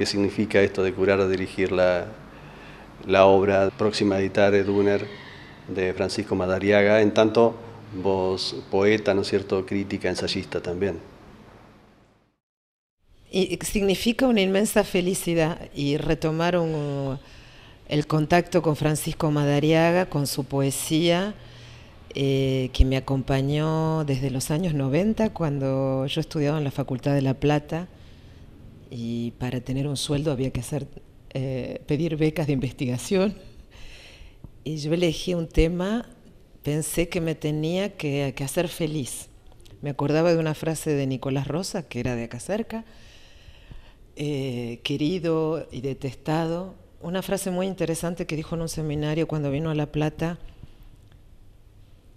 qué significa esto de curar o dirigir la, obra próxima a editar Eduner de Francisco Madariaga, en tanto vos poeta, ¿no es cierto?, crítica, ensayista también. Y significa una inmensa felicidad y retomar el contacto con Francisco Madariaga, con su poesía, eh, que me acompañó desde los años 90, cuando yo estudiaba en la Facultad de La Plata y para tener un sueldo había que eh, pedir becas de investigación. Y yo elegí un tema, pensé que me tenía que, hacer feliz. Me acordaba de una frase de Nicolás Rosa, que era de acá cerca, eh, querido y detestado, una frase muy interesante que dijo en un seminario cuando vino a La Plata,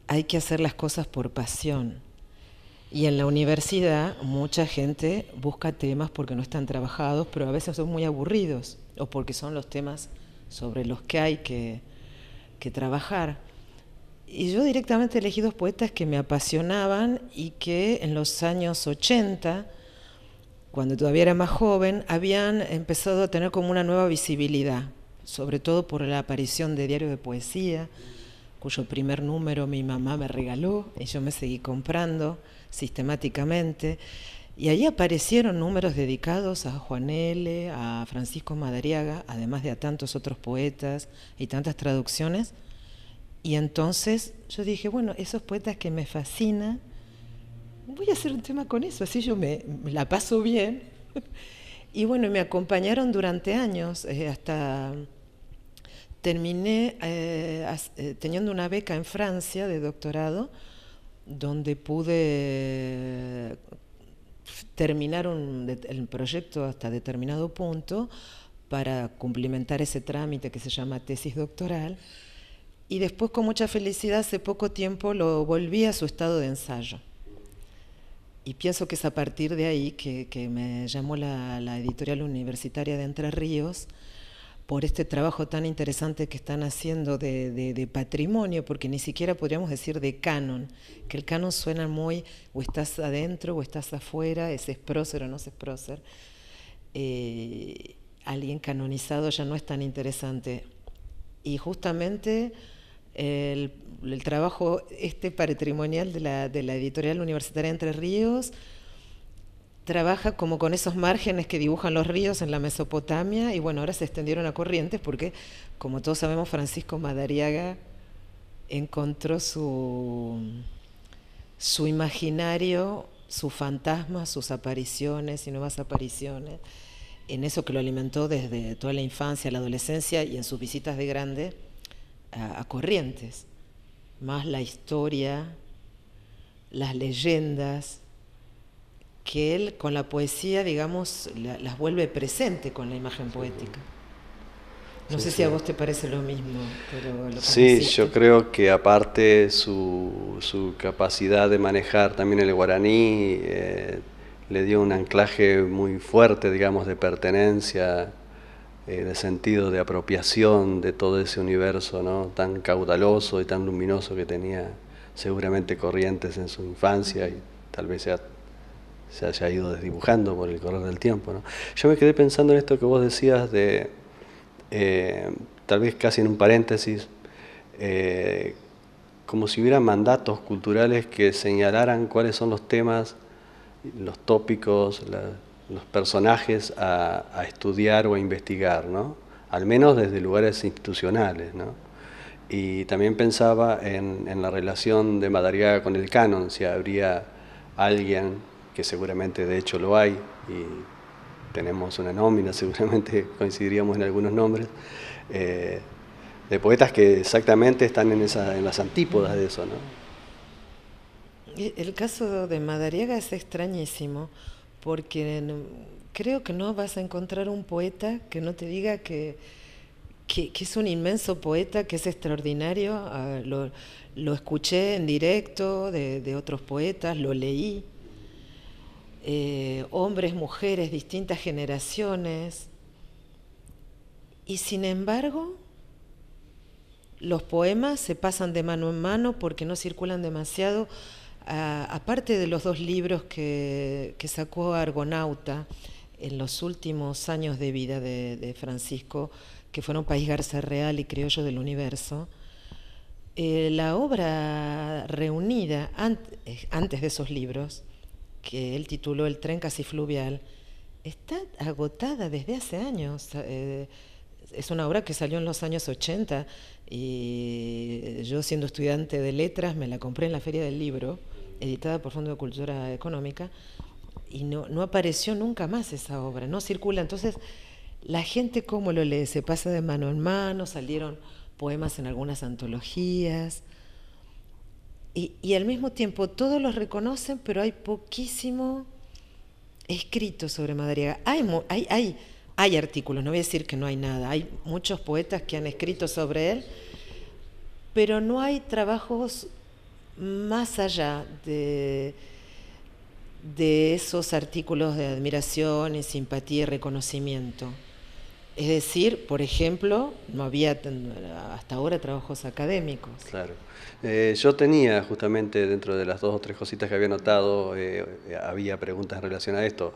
hay que hacer las cosas por pasión. Y en la universidad mucha gente busca temas porque no están trabajados, pero a veces son muy aburridos o porque son los temas sobre los que hay que, trabajar. Y yo directamente elegí dos poetas que me apasionaban y que en los años 80, cuando todavía era más joven, habían empezado a tener como una nueva visibilidad, sobre todo por la aparición de Diario de Poesía, cuyo primer número mi mamá me regaló y yo me seguí comprando sistemáticamente. Y ahí aparecieron números dedicados a Juan L., a Francisco Madariaga, además de a tantos otros poetas y tantas traducciones. Y entonces yo dije, bueno, esos poetas que me fascinan, voy a hacer un tema con eso, así yo me, la paso bien. y bueno, me acompañaron durante años, eh, hasta terminé eh, eh, teniendo una beca en Francia de doctorado donde pude eh, terminar el proyecto hasta determinado punto para cumplimentar ese trámite que se llama tesis doctoral. Y después con mucha felicidad hace poco tiempo lo volví a su estado de ensayo. Y pienso que es a partir de ahí que, me llamó la editorial universitaria de Entre Ríos por este trabajo tan interesante que están haciendo de, patrimonio, porque ni siquiera podríamos decir de canon, que el canon suena muy o estás adentro o estás afuera, es prócer o no es prócer. Eh, alguien canonizado ya no es tan interesante. Y justamente el, trabajo este patrimonial de la, de la editorial universitaria Entre Ríos, trabaja como con esos márgenes que dibujan los ríos en la Mesopotamia y bueno, ahora se extendieron a corrientes porque, como todos sabemos, Francisco Madariaga encontró su, su imaginario, sus fantasmas, sus apariciones y nuevas apariciones, en eso que lo alimentó desde toda la infancia, la adolescencia y en sus visitas de grande a corrientes, más la historia, las leyendas que él con la poesía, digamos, las vuelve presente con la imagen poética. No sé si a vos te parece lo mismo, pero lo Sí, yo creo que aparte su, su, capacidad de manejar también el guaraní eh, le dio un anclaje muy fuerte, digamos, de pertenencia, eh, de sentido de apropiación de todo ese universo ¿no? tan caudaloso y tan luminoso que tenía seguramente Corrientes en su infancia y tal vez sea se haya ido desdibujando por el correr del tiempo. Yo me quedé pensando en esto que vos decías de, eh, tal vez casi en un paréntesis, eh, como si hubiera mandatos culturales que señalaran cuáles son los temas, los tópicos, los personajes a, estudiar o a investigar, al menos desde lugares institucionales. Y también pensaba en la relación de Madariaga con el canon, si habría alguien que seguramente de hecho lo hay, y tenemos una nómina, seguramente coincidiríamos en algunos nombres, eh, de poetas que exactamente están en, en las antípodas de eso. ¿no? El caso de Madariaga es extrañísimo, porque creo que no vas a encontrar un poeta que no te diga que, es un inmenso poeta, que es extraordinario. Ah, lo, escuché en directo de otros poetas, lo leí eh, hombres, mujeres, distintas generaciones. Y sin embargo, los poemas se pasan de mano en mano porque no circulan demasiado, aparte de los dos libros que, sacó Argonauta en los últimos años de vida de, Francisco, que fueron País Garza Real y Criollo del Universo. Eh, la obra reunida eh, antes de esos libros que él tituló El tren casi fluvial, está agotada desde hace años. Eh, es una obra que salió en los años 80 y yo siendo estudiante de letras me la compré en la Feria del Libro, editada por Fondo de Cultura Económica, y no, no apareció nunca más esa obra, no circula. Entonces, la gente cómo lo lee, se pasa de mano en mano, salieron poemas en algunas antologías y, al mismo tiempo todos los reconocen, pero hay poquísimo escrito sobre Madariaga. Hay, hay, artículos, no voy a decir que no hay nada, hay muchos poetas que han escrito sobre él, pero no hay trabajos más allá de, de esos artículos de admiración y simpatía y reconocimiento. Es decir, por ejemplo, no había hasta ahora trabajos académicos. Claro. Eh, yo tenía justamente dentro de las dos o tres cositas que había notado, eh, había preguntas en relación a esto.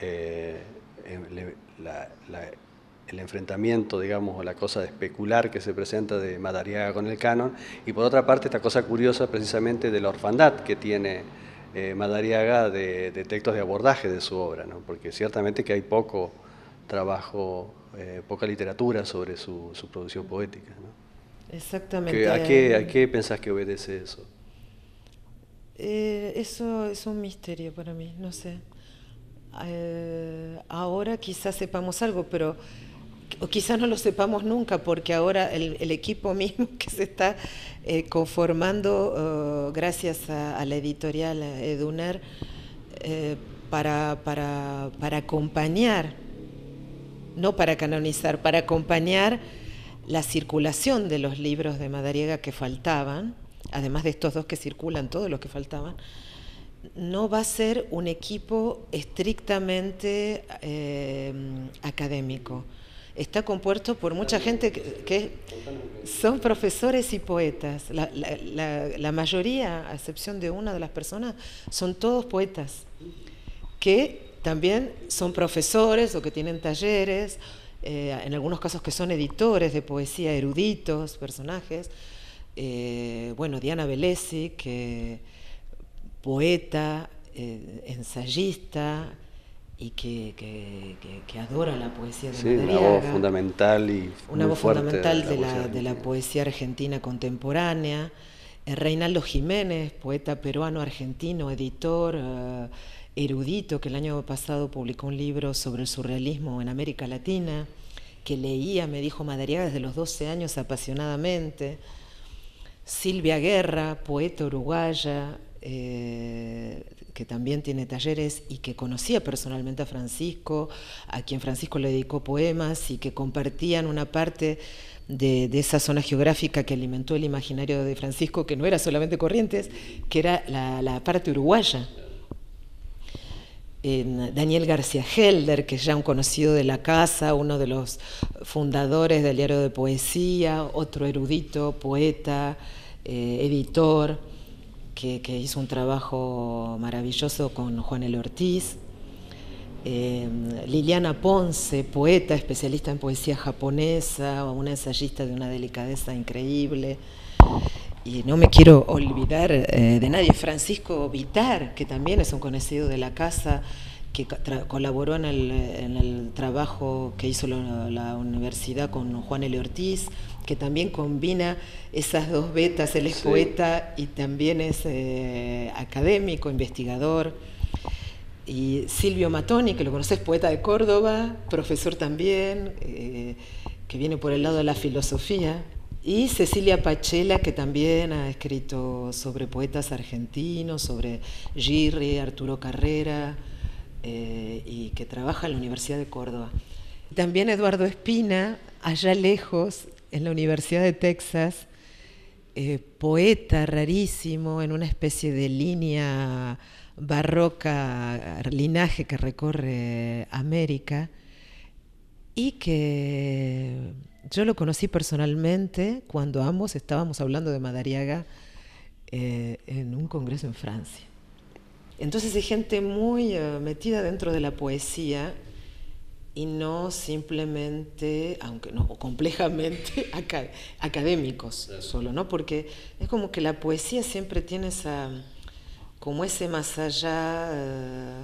Eh, el enfrentamiento, digamos, o la cosa de especular que se presenta de Madariaga con el canon, y por otra parte esta cosa curiosa precisamente de la orfandad que tiene Madariaga de, de, textos de abordaje de su obra, ¿no? porque ciertamente que hay poco trabajo eh, poca literatura sobre su, producción poética. Exactamente. ¿A qué, ¿A pensás que obedece eso? Eh, eso es un misterio para mí, no sé. Eh, ahora quizás sepamos algo, pero quizás no lo sepamos nunca, porque ahora el, equipo mismo que se está conformando, oh, gracias a, la editorial Eduner, para, para acompañar no para canonizar, para acompañar la circulación de los libros de Madariaga que faltaban, además de estos dos que circulan, todos los que faltaban, no va a ser un equipo estrictamente eh, académico. Está compuesto por mucha gente que, son profesores y poetas. La, mayoría, a excepción de una de las personas, son todos poetas que también son profesores o que tienen talleres, eh, en algunos casos que son editores de poesía, eruditos, personajes. Eh, bueno, Diana Velesi, que poeta, eh, ensayista y que, adora la poesía de sí, una voz fundamental y una voz fundamental la, de la, poesía argentina contemporánea. Reinaldo Jiménez, poeta peruano argentino, editor erudito que el año pasado publicó un libro sobre el surrealismo en América Latina, que leía, me dijo Madariaga, desde los 12 años apasionadamente. Silvia Guerra, poeta uruguaya, eh, que también tiene talleres y que conocía personalmente a Francisco, a quien Francisco le dedicó poemas y que compartían una parte de, esa zona geográfica que alimentó el imaginario de Francisco, que no era solamente Corrientes, que era la, la parte uruguaya. Daniel García Helder, que es ya un conocido de la casa, uno de los fundadores del diario de poesía, otro erudito, poeta, eh, editor, que, hizo un trabajo maravilloso con Juan El Ortiz. Em, Liliana Ponce, poeta, especialista en poesía japonesa, una ensayista de una delicadeza increíble y no me quiero olvidar eh, de nadie, Francisco Vitar, que también es un conocido de la casa, que colaboró en el, trabajo que hizo la, universidad con Juan L. Ortiz, que también combina esas dos betas, él es poeta y también es eh, académico, investigador. Y Silvio Matoni, que lo conoces, poeta de Córdoba, profesor también, eh, que viene por el lado de la filosofía. Y Cecilia Pachela, que también ha escrito sobre poetas argentinos, sobre Girri, Arturo Carrera, eh, y que trabaja en la Universidad de Córdoba. También Eduardo Espina, allá lejos, en la Universidad de Texas, eh, poeta rarísimo, en una especie de línea barroca, linaje que recorre América, y que yo lo conocí personalmente cuando ambos estábamos hablando de Madariaga eh, en un congreso en Francia. Entonces hay gente muy eh, metida dentro de la poesía y no simplemente, aunque no, o complejamente académicos solo, ¿no? Porque es como que la poesía siempre tiene esa, como ese más allá. Eh,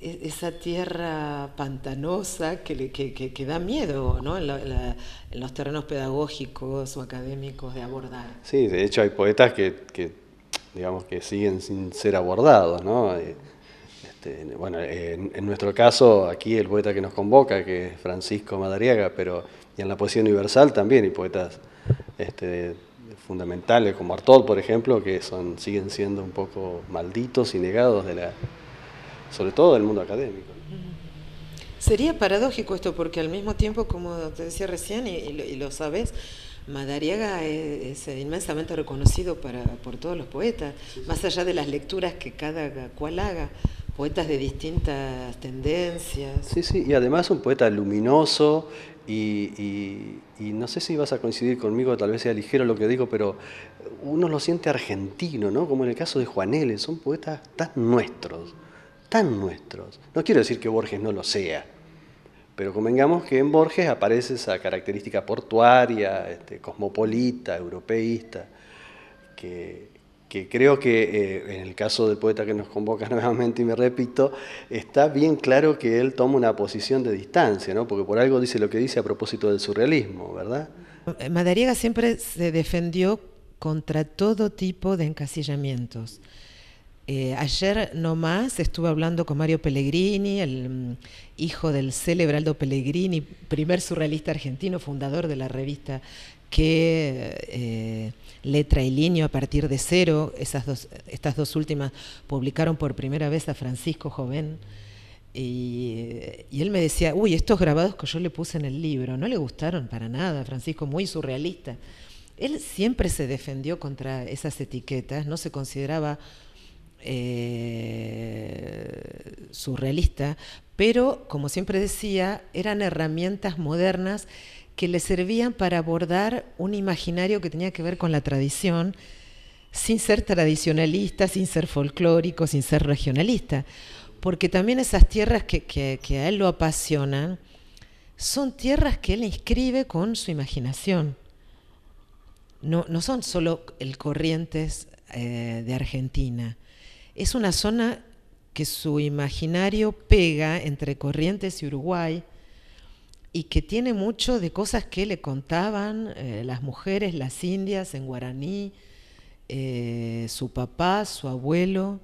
e-, esa tierra pantanosa que, que, que, da miedo ¿no? en, los terrenos pedagógicos o académicos de abordar. Sí, de hecho hay poetas que, digamos que siguen sin ser abordados. ¿no? Eh, este, bueno, en, nuestro caso, aquí el poeta que nos convoca, que es Francisco Madariaga, pero y en la poesía universal también hay poetas este, fundamentales como Artaud, por ejemplo, que son, siguen siendo un poco malditos y negados de la sobre todo del mundo académico. Sería paradójico esto porque al mismo tiempo, como te decía recién y, lo, sabes, Madariaga es, inmensamente reconocido por todos los poetas, más allá de las lecturas que cada cual haga, poetas de distintas tendencias. Sí, sí, y además un poeta luminoso y, no sé si vas a coincidir conmigo, tal vez sea ligero lo que digo, pero uno lo siente argentino, ¿no? Como en el caso de Juaneles, son poetas tan nuestros tan nuestros. No quiero decir que Borges no lo sea, pero convengamos que en Borges aparece esa característica portuaria, este, cosmopolita, europeísta, que, creo que eh, en el caso del poeta que nos convoca nuevamente, y me repito, está bien claro que él toma una posición de distancia, porque por algo dice lo que dice a propósito del surrealismo, ¿verdad? Madariaga siempre se defendió contra todo tipo de encasillamientos. Eh, ayer nomás estuve hablando con Mario Pellegrini, el mm, hijo del célebre Aldo Pellegrini, primer surrealista argentino, fundador de la revista que eh, Letra y línea a partir de cero, esas dos, estas dos últimas publicaron por primera vez a Francisco Joven. Y, y, él me decía, uy, estos grabados que yo le puse en el libro no le gustaron para nada, Francisco, muy surrealista. Él siempre se defendió contra esas etiquetas, no se consideraba eh, surrealista, pero como siempre decía, eran herramientas modernas que le servían para abordar un imaginario que tenía que ver con la tradición, sin ser tradicionalista, sin ser folclórico, sin ser regionalista, porque también esas tierras que, a él lo apasionan son tierras que él inscribe con su imaginación. No, son solo el Corrientes eh, de Argentina, es una zona que su imaginario pega entre Corrientes y Uruguay y que tiene mucho de cosas que le contaban eh, las mujeres, las indias en guaraní, eh, su papá, su abuelo.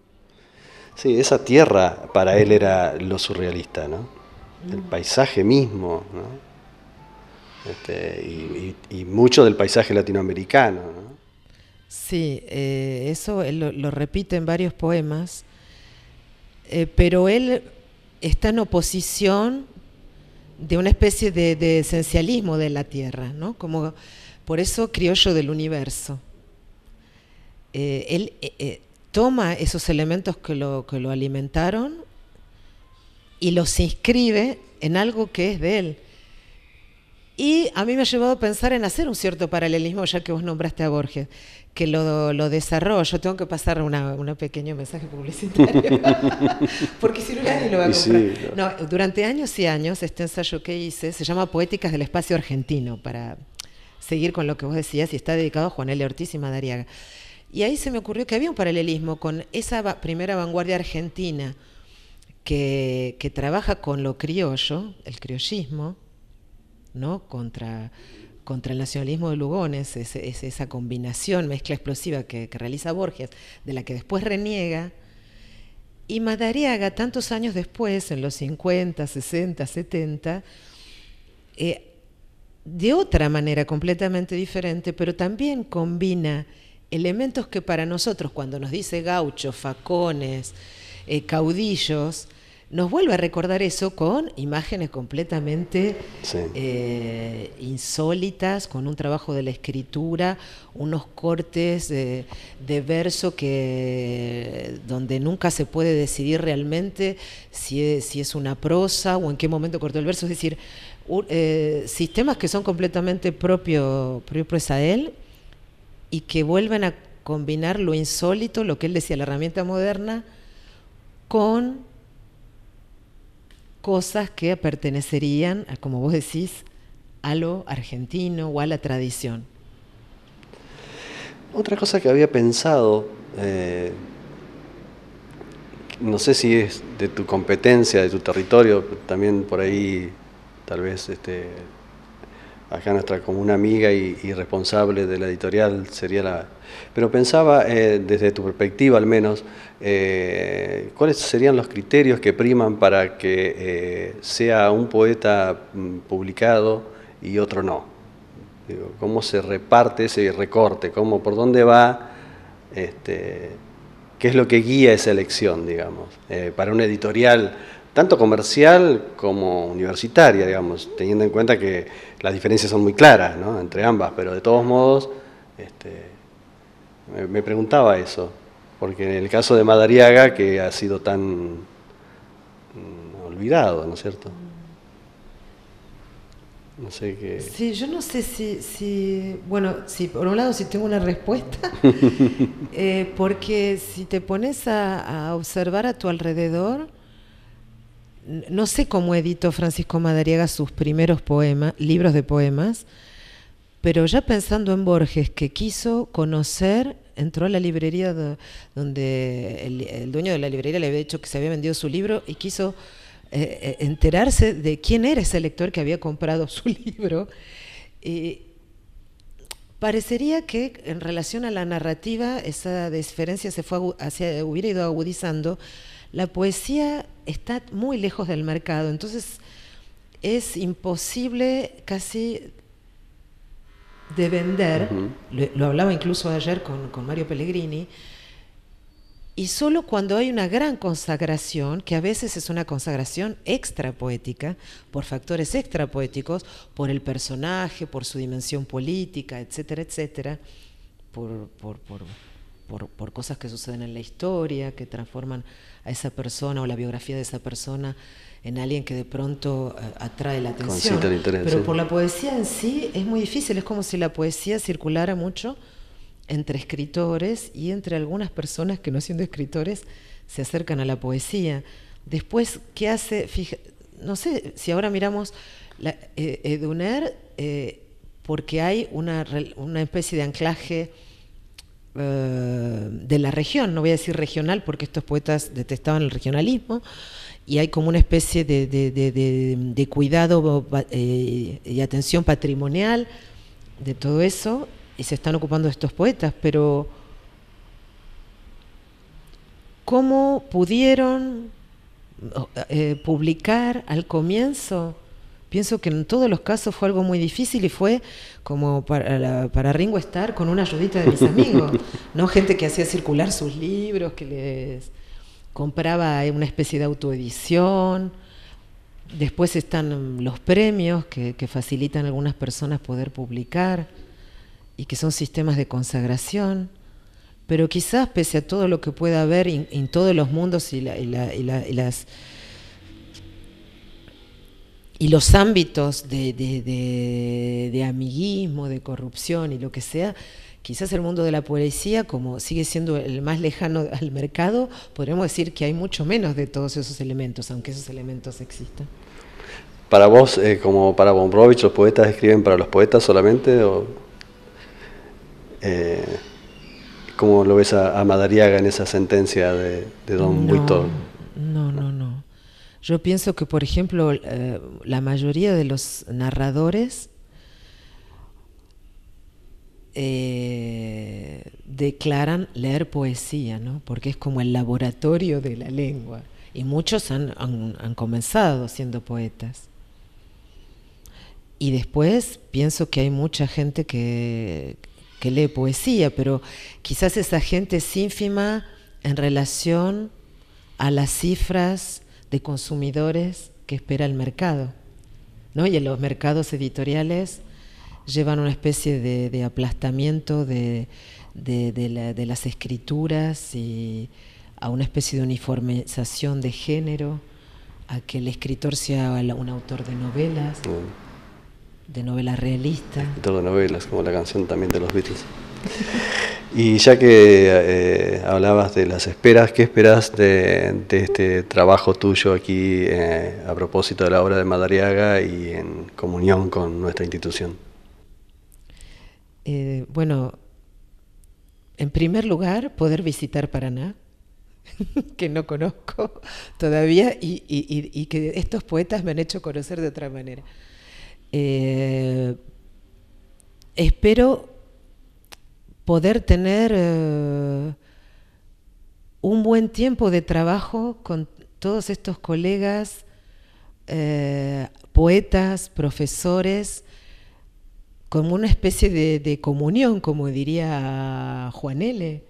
Sí, esa tierra para él era lo surrealista, ¿no? El mm. paisaje mismo, ¿no? Este, y, y, mucho del paisaje latinoamericano, ¿no? Sí, eh, eso lo, repite en varios poemas, eh, pero él está en oposición de una especie de, esencialismo de la tierra, ¿no? Como por eso criollo del universo. Eh, él toma esos elementos que lo, que lo alimentaron y los inscribe en algo que es de él. Y a mí me ha llevado a pensar en hacer un cierto paralelismo, ya que vos nombraste a Borges, que lo, lo desarrollo. Tengo que pasar un pequeño mensaje publicitario, porque si no nadie lo va a comprar. durante años y años, este ensayo que hice se llama Poéticas del Espacio Argentino, para seguir con lo que vos decías, y está dedicado a Juan L. Ortiz y Madariaga. Y ahí se me ocurrió que había un paralelismo con esa primera vanguardia argentina que trabaja con lo criollo, el criollismo, contra, el nacionalismo de Lugones, esa combinación, mezcla explosiva que, realiza Borges, de la que después reniega. Y Madariaga, tantos años después, en los 50, 60, 70, de otra manera completamente diferente, pero también combina elementos que para nosotros, cuando nos dice gauchos, facones, eh, caudillos, nos vuelve a recordar eso con imágenes completamente eh, insólitas, con un trabajo de la escritura, unos cortes de, verso que donde nunca se puede decidir realmente e, si es, una prosa o en qué momento cortó el verso, es decir, eh, sistemas que son completamente propios a él y que vuelven a combinar lo insólito, lo que él decía, la herramienta moderna, con cosas que pertenecerían, como vos decís, a lo argentino o a la tradición. Otra cosa que había pensado, eh, no sé si es de tu competencia, de tu territorio, también por ahí tal vez este, acá nuestra como una amiga y, responsable de la editorial sería la... Pero pensaba, eh, desde tu perspectiva al menos, eh, ¿cuáles serían los criterios que priman para que eh, sea un poeta mm, publicado y otro no? ¿Cómo se reparte ese recorte? ¿Cómo, ¿Por dónde va? Este, ¿Qué es lo que guía esa elección, digamos? para una editorial tanto comercial como universitaria, digamos, teniendo en cuenta que las diferencias son muy claras ¿no? entre ambas, pero de todos modos este, me, preguntaba eso, porque en el caso de Madariaga, que ha sido tan mm, olvidado, ¿no es cierto? No sé qué. Sí, yo no sé si, bueno, sí por un lado si tengo una respuesta, eh, porque si te pones a, observar a tu alrededor, no sé cómo editó Francisco Madariaga sus primeros poemas, libros de poemas, pero ya pensando en Borges, que quiso conocer, entró a la librería donde el, dueño de la librería le había dicho que se había vendido su libro y quiso eh, eh, enterarse de quién era ese lector que había comprado su libro. parecería que en relación a la narrativa esa diferencia se fue hacia, hubiera ido agudizando la poesía está muy lejos del mercado, entonces es imposible casi de vender, lo, hablaba incluso ayer con, con Mario Pellegrini, y solo cuando hay una gran consagración, que a veces es una consagración extra poética, por factores extra poéticos, por el personaje, por su dimensión política, etcétera, etcétera, por, por, por por, cosas que suceden en la historia, que transforman a esa persona o la biografía de esa persona en alguien que de pronto eh, atrae la atención. Pero por la poesía en sí es muy difícil, es como si la poesía circulara mucho entre escritores y entre algunas personas que no siendo escritores se acercan a la poesía. Después, ¿qué hace? no sé, si ahora miramos eh, Eduner, eh, porque hay una, una especie de anclaje eh, de la región, no voy a decir regional porque estos poetas detestaban el regionalismo, y hay como una especie de, cuidado eh, y atención patrimonial de todo eso, y se están ocupando estos poetas, pero ¿cómo pudieron eh, publicar al comienzo Pienso que en todos los casos fue algo muy difícil y fue como para, Ringo estar con una ayudita de mis amigos, ¿no? Gente que hacía circular sus libros, que les compraba eh, una especie de autoedición. Después están los premios que, facilitan a algunas personas poder publicar y que son sistemas de consagración. Pero quizás, pese a todo lo que pueda haber en todos los mundos y las y los ámbitos de, amiguismo, de corrupción y lo que sea, quizás el mundo de la poesía, como sigue siendo el más lejano al mercado, podríamos decir que hay mucho menos de todos esos elementos, aunque esos elementos existan. Para vos, eh, como para Bombrovich, los poetas escriben para los poetas solamente o eh, cómo lo ves a, Madariaga en esa sentencia de, Don no, No, no, no yo pienso que, por ejemplo, eh, la mayoría de los narradores eh, declaran leer poesía, porque es como el laboratorio de la lengua. Y muchos han, comenzado siendo poetas. Y después pienso que hay mucha gente que, que lee poesía, pero quizás esa gente es ínfima en relación a las cifras de consumidores que espera el mercado. ¿no? Y en los mercados editoriales llevan una especie de, aplastamiento de, de, las escrituras y a una especie de uniformización de género, a que el escritor sea un autor de novelas, mm. de novelas realistas. de novelas, como la canción también de los Beatles. Y ya que eh, hablabas de las esperas, ¿qué esperas de, este trabajo tuyo aquí eh, a propósito de la obra de Madariaga y en comunión con nuestra institución? Eh, bueno, en primer lugar, poder visitar Paraná, que no conozco todavía y, y, que estos poetas me han hecho conocer de otra manera. espero poder tener eh, un buen tiempo de trabajo con todos estos colegas, eh, poetas, profesores, como una especie de, comunión, como diría Juan L.,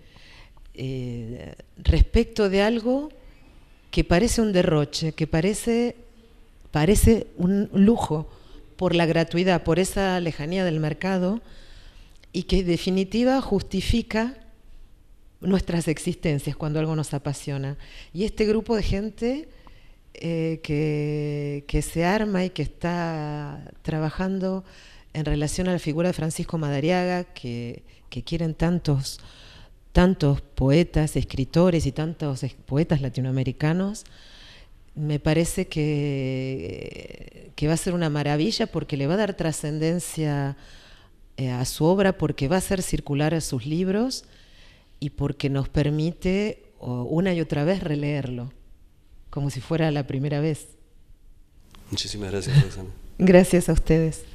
eh, respecto de algo que parece un derroche, que parece un lujo por la gratuidad, por esa lejanía del mercado, y que en definitiva justifica nuestras existencias cuando algo nos apasiona. Y este grupo de gente eh, que, se arma y que está trabajando en relación a la figura de Francisco Madariaga, que, quieren tantos, tantos poetas, escritores y tantos poetas latinoamericanos, me parece que, que va a ser una maravilla porque le va a dar trascendencia eh, a su obra porque va a ser circular a sus libros y porque nos permite una y otra vez releerlo, como si fuera la primera vez. Muchísimas gracias, gracias a ustedes.